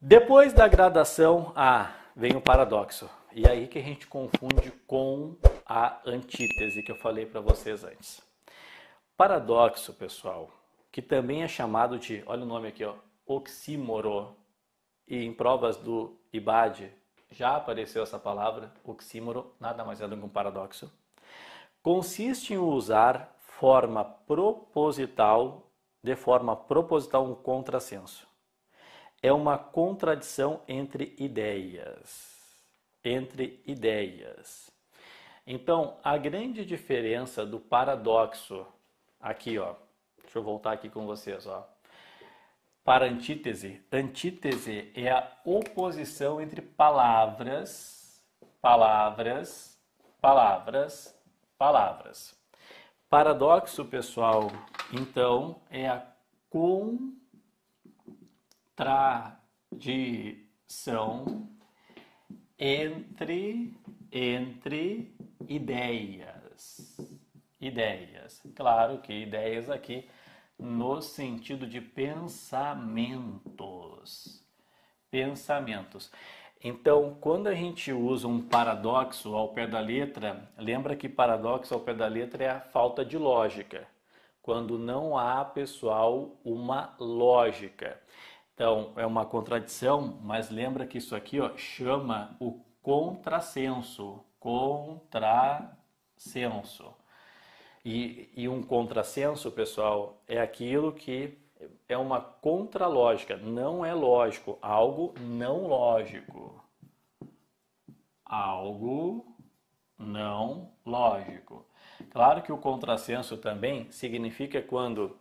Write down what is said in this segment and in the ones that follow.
Depois da gradação A, vem o paradoxo. E aí que a gente confunde com a antítese que eu falei para vocês antes. Paradoxo, pessoal, que também é chamado de, olha o nome aqui, ó, oxímoro. E em provas do IBAD já apareceu essa palavra, oxímoro, nada mais é do que um paradoxo. Consiste em usar forma proposital, de forma proposital um contrassenso é uma contradição entre ideias. Entre ideias. Então, a grande diferença do paradoxo, aqui ó, deixa eu voltar aqui com vocês ó, para antítese. Antítese é a oposição entre palavras, palavras, palavras, palavras. Paradoxo, pessoal, então, é a contradição tradição entre entre ideias. Ideias. Claro que ideias aqui no sentido de pensamentos. Pensamentos. Então, quando a gente usa um paradoxo ao pé da letra, lembra que paradoxo ao pé da letra é a falta de lógica. Quando não há, pessoal, uma lógica. Então é uma contradição, mas lembra que isso aqui ó, chama o contrassenso. Contrassenso. E, e um contrassenso, pessoal, é aquilo que é uma contralógica, não é lógico, algo não lógico. Algo não lógico. Claro que o contrassenso também significa quando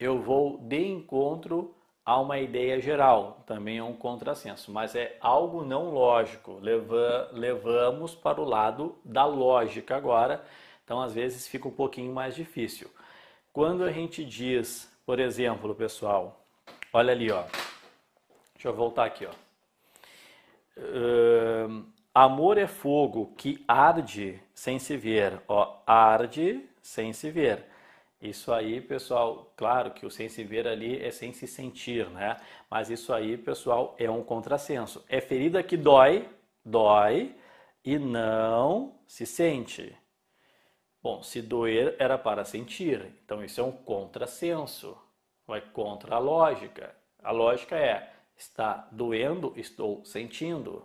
eu vou de encontro há uma ideia geral, também é um contrassenso, mas é algo não lógico. Leva, levamos para o lado da lógica agora, então às vezes fica um pouquinho mais difícil. Quando a gente diz, por exemplo, pessoal, olha ali, ó, deixa eu voltar aqui, ó. Uh, amor é fogo que arde sem se ver, ó, arde sem se ver. Isso aí, pessoal, claro que o sem se ver ali é sem se sentir, né? Mas isso aí, pessoal, é um contrassenso. É ferida que dói, dói e não se sente. Bom, se doer era para sentir, então isso é um contrassenso, vai contra a lógica. A lógica é: está doendo, estou sentindo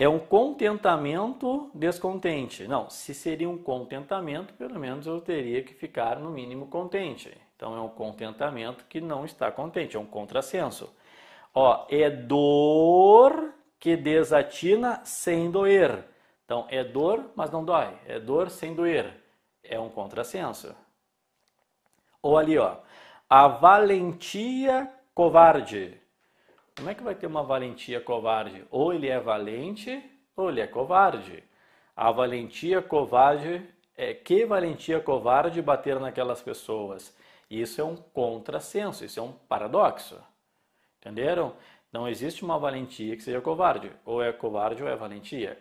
é um contentamento descontente. Não, se seria um contentamento, pelo menos eu teria que ficar no mínimo contente. Então é um contentamento que não está contente, é um contrassenso. Ó, é dor que desatina sem doer. Então é dor, mas não dói. É dor sem doer. É um contrassenso. Ou ali, ó, a valentia covarde. Como é que vai ter uma valentia covarde? Ou ele é valente ou ele é covarde. A valentia covarde é que valentia covarde bater naquelas pessoas. Isso é um contrassenso, isso é um paradoxo. Entenderam? Não existe uma valentia que seja covarde. Ou é covarde ou é valentia.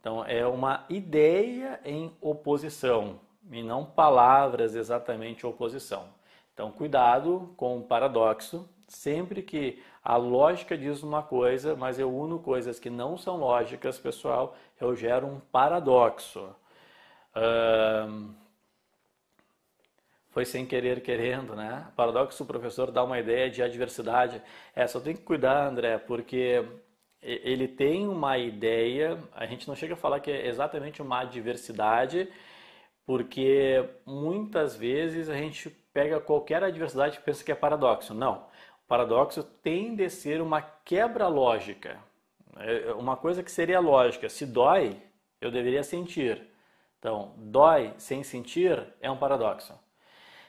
Então é uma ideia em oposição e não palavras exatamente oposição. Então cuidado com o paradoxo sempre que a lógica diz uma coisa, mas eu uno coisas que não são lógicas, pessoal, eu gero um paradoxo. foi sem querer querendo, né? paradoxo, o professor dá uma ideia de adversidade. É, só tem que cuidar, André, porque ele tem uma ideia, a gente não chega a falar que é exatamente uma adversidade, porque muitas vezes a gente pega qualquer adversidade e pensa que é paradoxo. Não paradoxo tende a ser uma quebra lógica. É, é uma coisa que seria lógica, se dói, eu deveria sentir. Então, dói sem sentir é um paradoxo.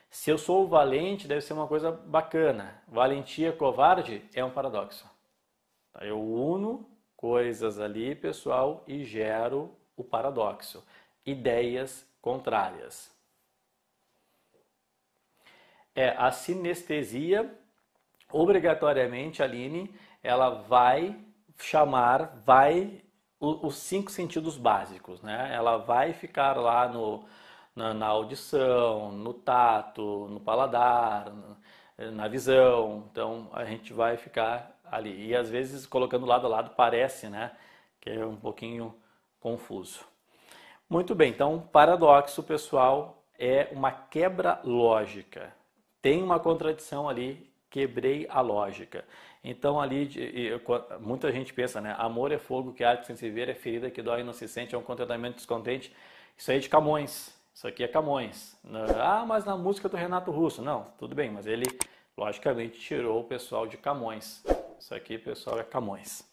Se eu sou valente, deve ser uma coisa bacana. Valentia covarde é um paradoxo. Tá, eu uno coisas ali, pessoal, e gero o paradoxo. Ideias contrárias. É a sinestesia obrigatoriamente a Aline, ela vai chamar, vai os cinco sentidos básicos, né? Ela vai ficar lá no, na, na audição, no tato, no paladar, na visão. Então a gente vai ficar ali. E às vezes colocando lado a lado parece, né? Que é um pouquinho confuso. Muito bem, então paradoxo, pessoal, é uma quebra lógica. Tem uma contradição ali quebrei a lógica. Então ali muita gente pensa, né? Amor é fogo que arde sem se ver, é ferida que dói e não se sente, é um contentamento descontente. Isso aí é de Camões. Isso aqui é Camões. Né? Ah, mas na música do Renato Russo. Não, tudo bem, mas ele logicamente tirou o pessoal de Camões. Isso aqui, pessoal, é Camões.